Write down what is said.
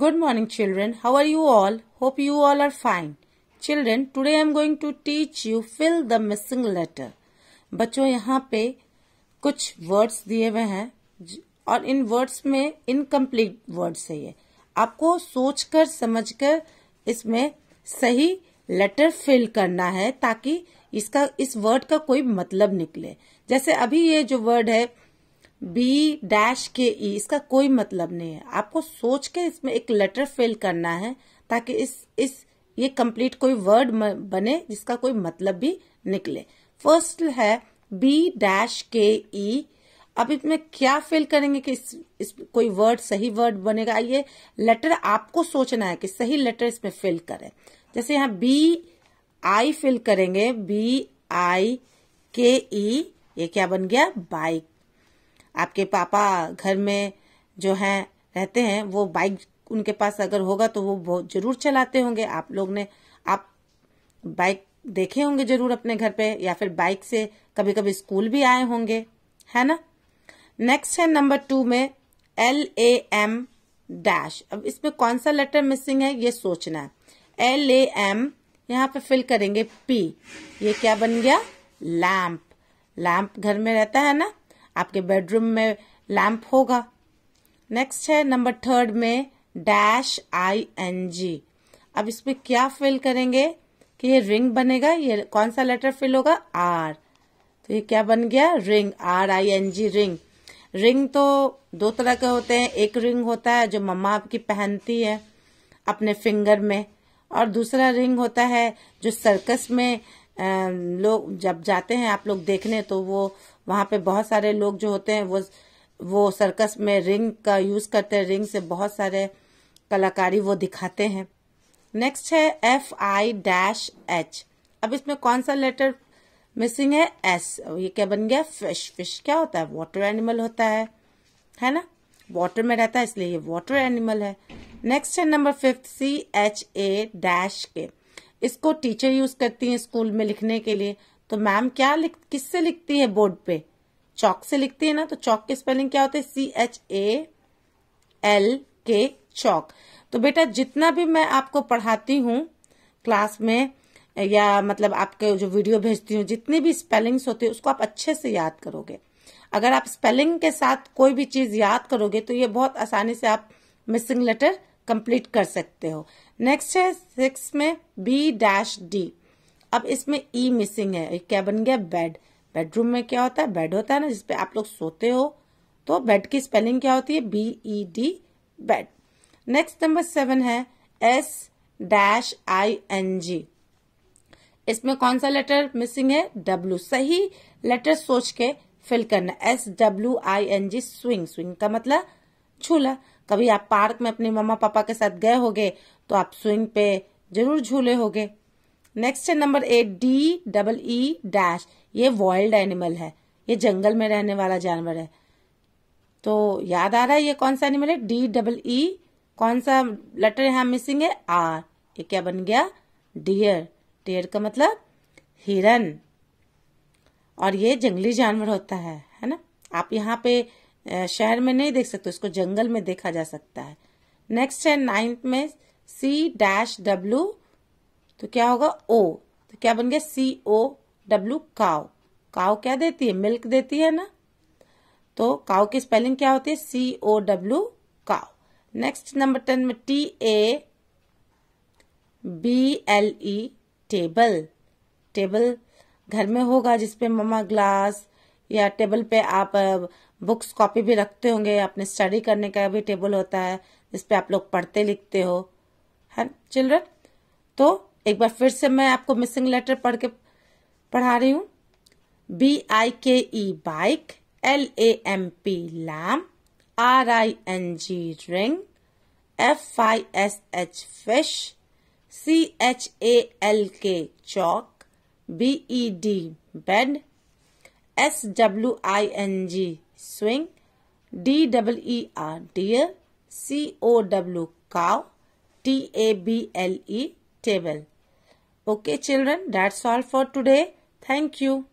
Good morning children. How are you all? Hope you all are fine. Children, today I am going to teach you fill the missing letter. yahan pe kuch words diye hue hain aur in words mein incomplete words hai ye aapko soch kar samajh kar isme sahi letter fill karna hai taki iska is word ka koi matlab nikle jaise abhi ye jo word hai B dash K E इसका कोई मतलब नहीं है आपको सोच के इसमें एक लेटर फिल करना है ताकि इस इस ये कंप्लीट कोई वर्ड बने जिसका कोई मतलब भी निकले फर्स्ट है बी डैश के ई अब इसमें क्या फिल करेंगे कि इस, इस कोई वर्ड सही वर्ड बनेगा ये लेटर आपको सोचना है कि सही लेटर इसमें फिल करें जैसे यहाँ बी आई फिल करेंगे बी आई के ई ये क्या बन गया बाइक आपके पापा घर में जो हैं रहते हैं वो बाइक उनके पास अगर होगा तो वो बहुत जरूर चलाते होंगे आप लोग ने आप बाइक देखे होंगे जरूर अपने घर पे या फिर बाइक से कभी कभी स्कूल भी आए होंगे है ना नेक्स्ट है नंबर टू में एल ए एम डैश अब इसमें कौन सा लेटर मिसिंग है ये सोचना है एल ए एम यहाँ पे फिल करेंगे पी ये क्या बन गया लैम्प लैम्प घर में रहता है ना आपके बेडरूम में लैम्प होगा नेक्स्ट है नंबर थर्ड में डैश आई एन जी अब इसमें क्या फिल करेंगे कि ये रिंग बनेगा ये कौन सा लेटर फिल होगा आर तो ये क्या बन गया ring R I N G ring ring तो दो तरह के होते हैं एक रिंग होता है जो मम्मा आपकी पहनती है अपने फिंगर में और दूसरा रिंग होता है जो सर्कस में लोग जब जाते हैं आप लोग देखने तो वो वहां पे बहुत सारे लोग जो होते हैं वो वो सर्कस में रिंग का यूज़ करते हैं रिंग से बहुत सारे कलाकारी वो दिखाते हैं नेक्स्ट है एफ आई डैश एच अब इसमें कौन सा लेटर मिसिंग है एस ये क्या बन गया फिश फिश क्या होता है वॉटर एनिमल होता है है ना वॉटर में रहता है इसलिए ये वॉटर एनिमल है नेक्स्ट है number fifth C H A dash K इसको टीचर यूज करती है स्कूल में लिखने के लिए तो मैम क्या लिख किससे लिखती है बोर्ड पे चौक से लिखती है ना तो चौक की स्पेलिंग क्या होती है सी एच ए एल के चौक तो बेटा जितना भी मैं आपको पढ़ाती हूँ क्लास में या मतलब आपके जो वीडियो भेजती हूँ जितनी भी स्पेलिंग्स होती है उसको आप अच्छे से याद करोगे अगर आप स्पेलिंग के साथ कोई भी चीज याद करोगे तो ये बहुत आसानी से आप मिसिंग लेटर कंप्लीट कर सकते हो नेक्स्ट है सिक्स में बी डैश डी अब इसमें ई e मिसिंग है क्या बन गया बेड बेडरूम में क्या होता है बेड होता है ना जिसपे आप लोग सोते हो तो बेड की स्पेलिंग क्या होती है B E D bed next number seven है S dash I N G इसमें कौन सा लेटर मिसिंग है डब्ल्यू सही लेटर सोच के फिल करना S W I N G swing swing का मतलब झूला कभी आप पार्क में अपने मम्मा पापा के साथ गए होंगे तो आप स्विंग पे जरूर झूले होंगे नेक्स्ट है number A D double E e dash ये वाइल्ड एनिमल है ये जंगल में रहने वाला जानवर है तो याद आ रहा है ये कौन सा एनिमल है डी डबल ई e। कौन सा लेटर यहां मिसिंग है आर ये क्या बन गया डियर डियर का मतलब हिरन और ये जंगली जानवर होता है है ना आप यहाँ पे शहर में नहीं देख सकते उसको जंगल में देखा जा सकता है नेक्स्ट है नाइन्थ में सी डैश डब्लू तो क्या होगा ओ तो क्या बन गया सी ओ डब्लू काव काव क्या देती है मिल्क देती है ना तो काव की स्पेलिंग क्या होती है C O W cow next number ten में T A B L E table table घर में होगा जिसपे ममा ग्लास या टेबल पे आप बुक्स कॉपी भी रखते होंगे अपने स्टडी करने का भी टेबल होता है जिसपे आप लोग पढ़ते लिखते हो है चिल्ड्रन तो एक बार फिर से मैं आपको मिसिंग लेटर पढ़ के पढ़ा रही हूं B I K E bike L A M P lamp R I N G ring F I S H fish C H A L K chalk B E D bed S W I N G swing, D double E R deer, C O W cow, T A B L E table. Okay children, that's all for today. Thank you.